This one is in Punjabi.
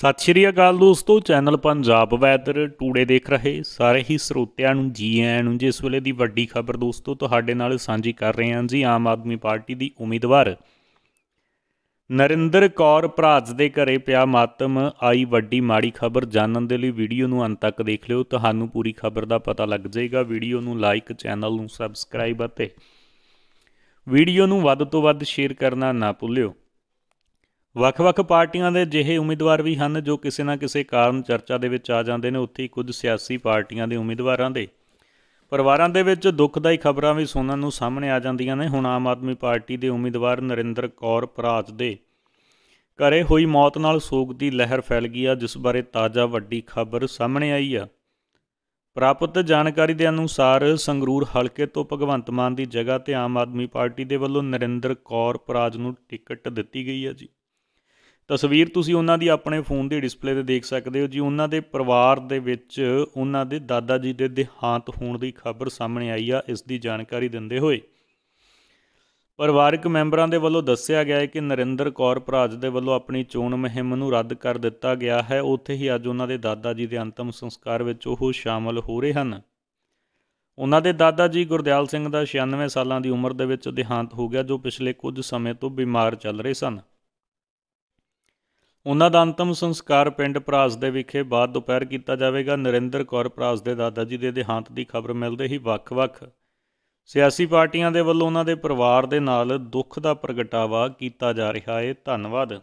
ਸਤਿ ਸ਼੍ਰੀ ਅਕਾਲ ਦੋਸਤੋ ਚੈਨਲ ਪੰਜਾਬ ਵੈਦਰ ਟੂਡੇ ਦੇਖ ਰਹੇ ਸਾਰੇ ਹੀ ਸਰੋਤਿਆਂ ਨੂੰ ਜੀ ਆਇਆਂ ਨੂੰ ਜਿਸ ਵੇਲੇ ਦੀ ਵੱਡੀ ਖਬਰ ਦੋਸਤੋ ਤੁਹਾਡੇ ਨਾਲ ਸਾਂਝੀ ਕਰ ਰਹੇ ਹਾਂ ਜੀ ਆਮ ਆਦਮੀ ਪਾਰਟੀ ਦੀ ਉਮੀਦਵਾਰ ਨਰਿੰਦਰ ਕੌਰ ਭਰਾਜ ਦੇ ਘਰੇ ਪਿਆ ਮਾਤਮ ਆਈ ਵੱਡੀ ਮਾੜੀ ਖਬਰ ਜਾਣਨ ਦੇ ਲਈ ਵੀਡੀਓ ਨੂੰ ਅੰਤ ਤੱਕ ਦੇਖ ਲਿਓ ਤੁਹਾਨੂੰ ਪੂਰੀ ਖਬਰ ਦਾ ਪਤਾ ਲੱਗ ਜਾਏਗਾ ਵੀਡੀਓ ਨੂੰ ਲਾਈਕ ਚੈਨਲ ਨੂੰ ਸਬਸਕ੍ਰਾਈਬ ਅਤੇ ਵੀਡੀਓ ਨੂੰ ਵੱਧ ਤੋਂ ਵੱਧ ਸ਼ੇਅਰ ਕਰਨਾ ਨਾ ਭੁੱਲਿਓ ਵੱਖ-ਵੱਖ ਪਾਰਟੀਆਂ ਦੇ ਜਿਹੇ ਉਮੀਦਵਾਰ ਵੀ ਹਨ ਜੋ ਕਿਸੇ ਨਾ ਕਿਸੇ ਕਾਰਨ ਚਰਚਾ ਦੇ ਵਿੱਚ ਆ ਜਾਂਦੇ ਨੇ ਉੱਥੇ ਕੁਝ ਸਿਆਸੀ ਪਾਰਟੀਆਂ ਦੇ ਉਮੀਦਵਾਰਾਂ ਦੇ ਪਰਿਵਾਰਾਂ ਦੇ ਵਿੱਚ ਦੁੱਖਦਾਈ ਖਬਰਾਂ ਵੀ ਸੁਣਨ ਨੂੰ ਸਾਹਮਣੇ ਆ ਜਾਂਦੀਆਂ ਨੇ ਹੁਣ ਆਮ ਆਦਮੀ ਪਾਰਟੀ ਦੇ ਉਮੀਦਵਾਰ ਨਰਿੰਦਰ ਕੌਰ ਪ੍ਰਾਜ ਦੇ ਘਰੇ ਹੋਈ ਮੌਤ ਨਾਲ ਸੋਗ ਦੀ ਲਹਿਰ ਫੈਲ ਗਈ ਆ ਜਿਸ ਬਾਰੇ ਤਾਜ਼ਾ ਵੱਡੀ ਖਬਰ ਸਾਹਮਣੇ ਆਈ ਆ ਪ੍ਰਾਪਤ ਜਾਣਕਾਰੀ ਦੇ ਅਨੁਸਾਰ ਸੰਗਰੂਰ ਹਲਕੇ ਤੋਂ ਭਗਵੰਤ ਮਾਨ ਦੀ ਜਗ੍ਹਾ ਤੇ ਆਮ ਆਦਮੀ ਪਾਰਟੀ ਦੇ ਵੱਲੋਂ ਨਰਿੰਦਰ ਕੌਰ ਪ੍ਰਾਜ ਨੂੰ ਟਿਕਟ ਦਿੱਤੀ ਗਈ ਹੈ ਜੀ ਤਸਵੀਰ ਤੁਸੀਂ ਉਹਨਾਂ ਦੀ ਆਪਣੇ ਫੋਨ ਦੀ ਡਿਸਪਲੇ ਤੇ ਦੇਖ ਸਕਦੇ ਹੋ ਜੀ ਉਹਨਾਂ ਦੇ ਪਰਿਵਾਰ ਦੇ ਵਿੱਚ ਉਹਨਾਂ ਦੇ ਦਾਦਾ ਜੀ ਦੇ ਦੇਹਾਂਤ ਹੋਣ ਦੀ ਖਬਰ ਸਾਹਮਣੇ ਆਈ ਆ ਇਸ ਦੀ ਜਾਣਕਾਰੀ ਦਿੰਦੇ ਹੋਏ ਪਰਿਵਾਰਕ ਮੈਂਬਰਾਂ ਦੇ ਵੱਲੋਂ ਦੱਸਿਆ ਗਿਆ ਹੈ ਕਿ ਨਰਿੰਦਰ ਕੌਰ ਭਰਾਜ ਦੇ ਵੱਲੋਂ ਆਪਣੀ ਚੋਣ ਮੁਹਿੰਮ ਨੂੰ ਰੱਦ ਕਰ ਦਿੱਤਾ ਗਿਆ ਹੈ ਉੱਥੇ ਹੀ ਅੱਜ ਉਹਨਾਂ ਦੇ ਦਾਦਾ ਜੀ ਦੇ ਅੰਤਮ ਸੰਸਕਾਰ ਵਿੱਚ ਉਹ ਸ਼ਾਮਲ ਹੋ ਰਹੇ ਹਨ ਉਹਨਾਂ ਦੇ ਦਾਦਾ ਜੀ ਗੁਰਦਿਆਲ ਸਿੰਘ ਦਾ 96 ਸਾਲਾਂ ਦੀ ਉਮਰ ਦੇ ਵਿੱਚ ਦੇਹਾਂਤ ਹੋ ਗਿਆ ਜੋ ਪਿਛਲੇ ਕੁਝ ਸਮੇਂ ਤੋਂ ਬਿਮਾਰ ਚੱਲ ਰਹੇ ਸਨ ਉਹਨਾਂ ਦਾ ਅੰਤਮ ਸੰਸਕਾਰ ਪਿੰਡ ਭਰਾਸ ਦੇ ਵਿਖੇ ਬਾਅਦ ਦੁਪਹਿਰ ਕੀਤਾ ਜਾਵੇਗਾ ਨਰਿੰਦਰ ਕੌਰ ਭਰਾਸ ਦੇ ਦਾਦਾ ਜੀ ਦੇ ਦੇਹਾਂਤ ਦੀ ਖਬਰ ਮਿਲਦੇ ਹੀ ਵੱਖ-ਵੱਖ ਸਿਆਸੀ ਪਾਰਟੀਆਂ ਦੇ ਵੱਲੋਂ ਉਹਨਾਂ ਦੇ ਪਰਿਵਾਰ ਦੇ ਨਾਲ ਦੁੱਖ ਦਾ ਪ੍ਰਗਟਾਵਾ ਕੀਤਾ ਜਾ ਰਿਹਾ ਹੈ ਧੰਨਵਾਦ